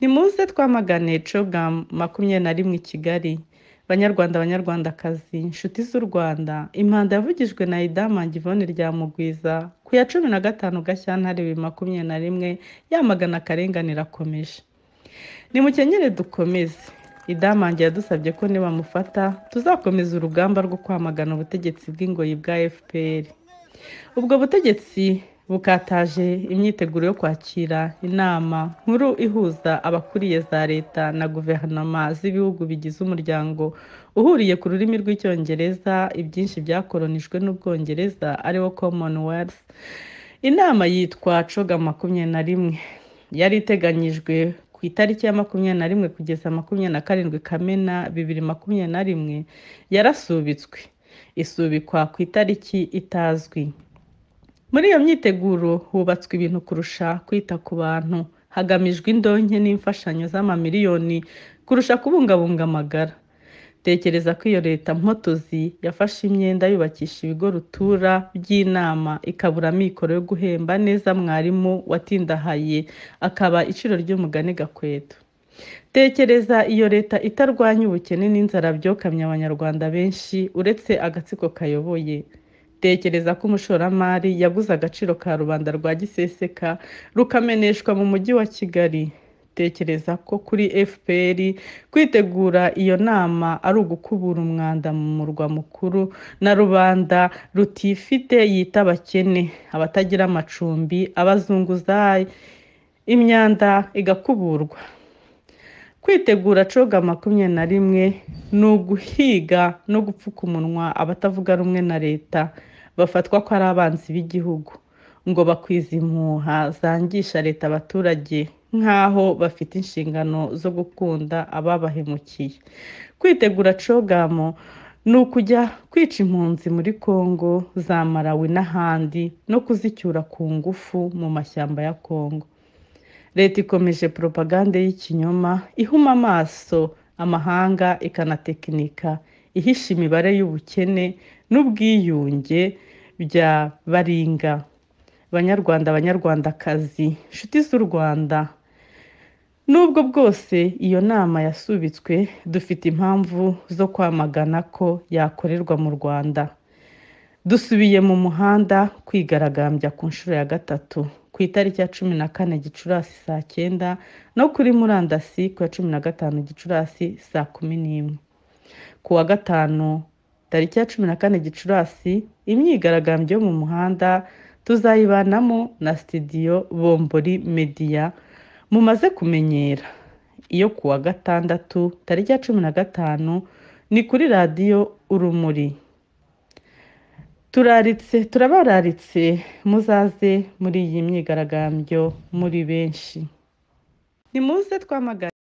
nimuze twamagane cogamu makumyabiri na rimwe i kigali banyarwanda banyarwandakazi inshuti z'u rwanda impanda yavugijwe na idama givone rya mugwiza ku ya cumi na gatanu gashyantare bibiri makumyabiri na rimwe yamagana akarengane irakomeje nimukenyere dukomeze idamange yadusabye ko nibamufata tuzakomeza urugamba rwo kwamagana ubutegetsi bw'ingoyi bwa fpr ubwo butegetsi bukataje imyiteguro yo kwakira inama nkuru ihuza abakuriye za leta na guverinoma z'ibihugu bigize umuryango uhuriye ku rurimi rw'icyongereza ibyinshi byakoronijwe n'ubwongereza ariwo commonwealth inama yitwa coga makumyabiri na rimwe yari iteganyijwe ku itariki ya makumyabiri na rimwe kugeza makumyabiri na karindwi kamena bibiri makumyabiri na rimwe yarasubitswe isubikwa ku itariki itazwi muri iyo myiteguro hubatswe ibintu kurusha kwita ku bantu hagamijwe indonke n'imfashanyo z'amamiliyoni kurusha kubungabunga amagara tekereza ko iyo leta mpotozi yafashe imyenda yubakisha ibigo rutura by'inama ikabura amikoro yo guhemba neza mwarimu watindahaye akaba iciro ry'umugani gakweto tekereza iyo leta itarwanya ubukene n'inzara byokamye abanyarwanda benshi uretse agatsiko kayoboye tekereza ko umushoramari yaguze agaciro ka rubanda rwa giseseka rukameneshwa mu mujyi wa kigali tekereza ko kuri fpr kwitegura iyo nama ari ugukubura umwanda mu murwa mukuru na rubanda rutifite yita abakene abatagira amacumbi abazunguzayi imyanda igakuburwa kwitegura coga makumyabiri na rimwe ni uguhiga no gupfuka umunwa abatavuga rumwe na leta bafatwa ko ari abanzi b'igihugu ngo bakwiza impuha zangisha leta abaturage nk'aho bafite inshingano zo gukunda ababahemukiye kwitegura cogamo ni ukujya kwica impunzi muri congo za marawi n'ahandi no kuzicyura ku ngufu mu mashyamba ya congo leta ikomeje propagande y'ikinyoma ihuma amaso amahanga ikanatekinika ihisha imibare y'ubukene n'ubwiyunge bya baringa banyarwanda banyarwandakazi inshuti z'u rwanda nubwo bwose iyo nama yasubitswe dufite impamvu zo kwamagana ko yakorerwa mu rwanda dusubiye mu muhanda kwigaragambya ku nshuro ya gatatu ku itariki ya cumi na kane gicurasi saa cyenda no kuri murandasi ku ya cumi na gatanu gicurasi saa kumi n'imwe ku wa gatanu tariki ya cumi na kane gicurasi imyigaragambyo yo mu muhanda tuzayibanamo na sitidiyo bombori mediya mumaze kumenyera iyo ku wa gatandatu tariki ya cumi na gatanu ni kuri radiyo urumuri turaritse turabararitse muzaze muri iyi myigaragambyo muri benshi nimuze twamagane